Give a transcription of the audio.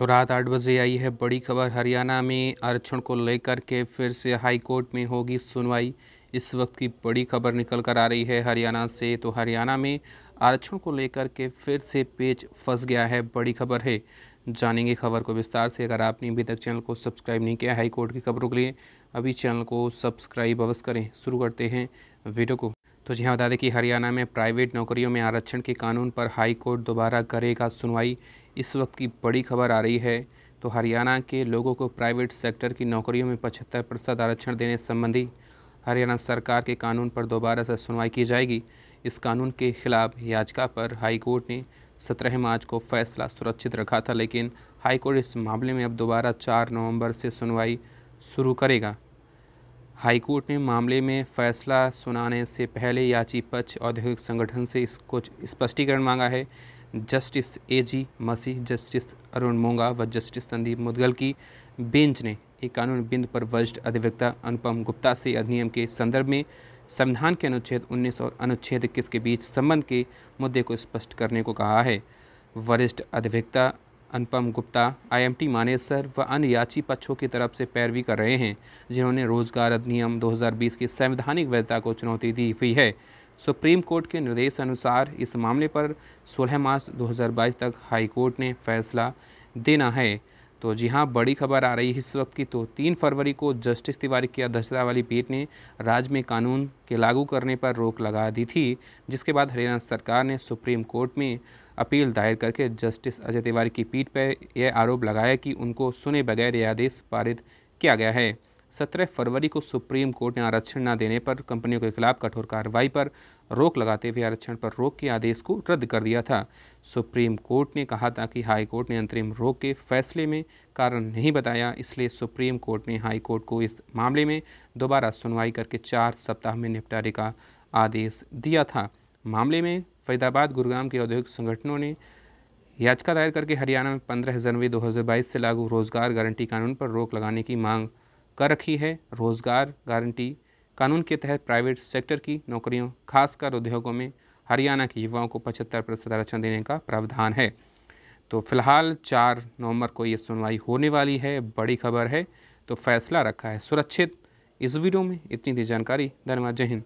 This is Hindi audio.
तो रात आठ बजे आई है बड़ी खबर हरियाणा में आरक्षण को लेकर के फिर से हाई कोर्ट में होगी सुनवाई इस वक्त की बड़ी खबर निकल कर आ रही है हरियाणा से तो हरियाणा में आरक्षण को लेकर के फिर से पेच फंस गया है बड़ी खबर है जानेंगे खबर को विस्तार से अगर आपने अभी तक चैनल को सब्सक्राइब नहीं किया हाई कोर्ट की खबरों के लिए अभी चैनल को सब्सक्राइब अवश्य करें शुरू करते हैं वीडियो को तो जी हाँ बता दें कि हरियाणा में प्राइवेट नौकरियों में आरक्षण के कानून पर हाई कोर्ट दोबारा करेगा सुनवाई इस वक्त की बड़ी खबर आ रही है तो हरियाणा के लोगों को प्राइवेट सेक्टर की नौकरियों में पचहत्तर प्रतिशत आरक्षण देने संबंधी हरियाणा सरकार के कानून पर दोबारा से सुनवाई की जाएगी इस कानून के खिलाफ याचिका पर हाईकोर्ट ने सत्रह मार्च को फैसला सुरक्षित रखा था लेकिन हाईकोर्ट इस मामले में अब दोबारा चार नवंबर से सुनवाई शुरू करेगा हाईकोर्ट ने मामले में फैसला सुनाने से पहले याची पक्ष औद्योगिक संगठन से इसको स्पष्टीकरण मांगा है justice A G Masih justice Arun Monga व जस्टिस संदीप मुदगल की बेंच ने एक कानून बिंद पर वरिष्ठ अधिवक्ता अनुपम गुप्ता से अधिनियम के संदर्भ में संविधान के अनुच्छेद 19 और अनुच्छेद इक्कीस के बीच संबंध के मुद्दे को स्पष्ट करने को कहा है वरिष्ठ अधिवक्ता अनुपम गुप्ता आईएमटी मानेसर व अन्य याची पक्षों की तरफ से पैरवी कर रहे हैं जिन्होंने रोजगार अधिनियम 2020 की संवैधानिक वैधता को चुनौती दी हुई है सुप्रीम कोर्ट के निर्देश अनुसार इस मामले पर 16 मार्च 2022 तक हाई कोर्ट ने फैसला देना है तो जी हाँ बड़ी खबर आ रही है इस वक्त की तो तीन फरवरी को जस्टिस तिवारी की अध्यक्षता वाली पीठ ने राज्य में कानून के लागू करने पर रोक लगा दी थी जिसके बाद हरियाणा सरकार ने सुप्रीम कोर्ट में अपील दायर करके जस्टिस अजय तिवारी की पीठ पर यह आरोप लगाया कि उनको सुने बगैर यह आदेश पारित किया गया है सत्रह फरवरी को सुप्रीम कोर्ट ने आरक्षण न देने पर कंपनियों के खिलाफ कठोर कार्रवाई पर रोक लगाते हुए आरक्षण पर रोक के आदेश को रद्द कर दिया था सुप्रीम कोर्ट ने कहा था कि हाई कोर्ट ने अंतरिम रोक के फैसले में कारण नहीं बताया इसलिए सुप्रीम कोर्ट ने हाई कोर्ट को इस मामले में दोबारा सुनवाई करके चार सप्ताह में निपटारे का आदेश दिया था मामले में फरीदाबाद गुरुग्राम के औद्योगिक संगठनों ने याचिका दायर करके हरियाणा में पंद्रह जनवरी दो से लागू रोजगार गारंटी कानून पर रोक लगाने की मांग कर रखी है रोज़गार गारंटी कानून के तहत प्राइवेट सेक्टर की नौकरियों खासकर उद्योगों में हरियाणा के युवाओं को पचहत्तर प्रतिशत आरक्षण देने का प्रावधान है तो फिलहाल चार नवंबर को ये सुनवाई होने वाली है बड़ी खबर है तो फैसला रखा है सुरक्षित इस वीडियो में इतनी दी जानकारी धन्यवाद जय हिंद